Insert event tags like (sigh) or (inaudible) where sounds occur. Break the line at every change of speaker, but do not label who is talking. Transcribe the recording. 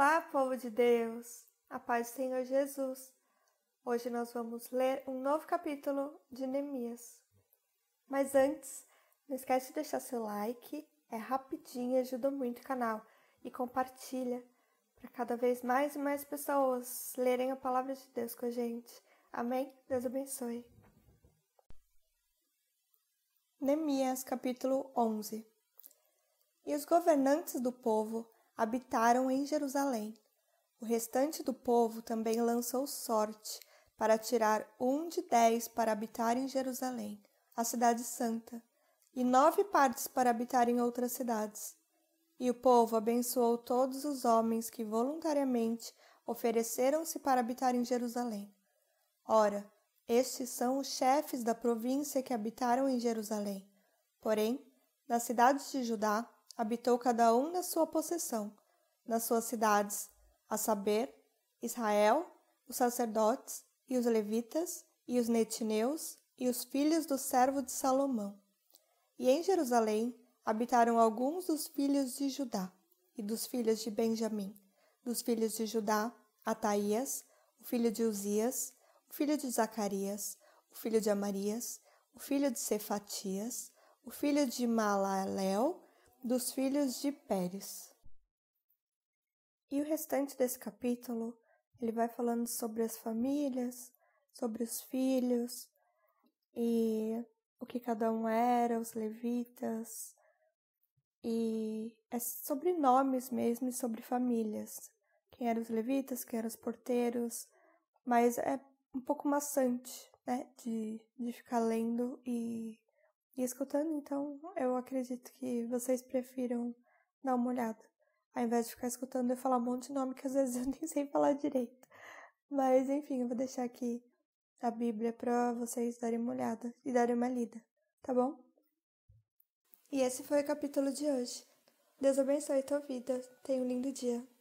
Olá, povo de Deus! A paz do Senhor Jesus! Hoje nós vamos ler um novo capítulo de Neemias. Mas antes, não esquece de deixar seu like, é rapidinho, ajuda muito o canal e compartilha para cada vez mais e mais pessoas lerem a palavra de Deus com a gente. Amém? Deus abençoe. Neemias capítulo 11 E os governantes do povo habitaram em Jerusalém. O restante do povo também lançou sorte para tirar um de dez para habitar em Jerusalém, a cidade santa, e nove partes para habitar em outras cidades. E o povo abençoou todos os homens que voluntariamente ofereceram-se para habitar em Jerusalém. Ora, estes são os chefes da província que habitaram em Jerusalém. Porém, nas cidades de Judá, habitou cada um na sua possessão, nas suas cidades, a saber, Israel, os sacerdotes e os levitas e os netineus e os filhos do servo de Salomão. E em Jerusalém habitaram alguns dos filhos de Judá e dos filhos de Benjamim, dos filhos de Judá, Ataías, o filho de Uzias, o filho de Zacarias, o filho de Amarias, o filho de Cefatias, o filho de Malalel, dos filhos de Pérez. E o restante desse capítulo, ele vai falando sobre as famílias, sobre os filhos e o que cada um era, os levitas, e é sobre nomes mesmo e sobre famílias. Quem eram os levitas, quem eram os porteiros, mas é um pouco maçante, né, de, de ficar lendo e e escutando, então eu acredito que vocês prefiram dar uma olhada, ao invés de ficar escutando eu falar um monte de nome que às vezes eu (laughs) nem sei falar direito. Mas enfim, eu vou deixar aqui a Bíblia para vocês darem uma olhada e darem uma lida, tá bom? E esse foi o capítulo de hoje. Deus abençoe a tua vida. Tenha um lindo dia.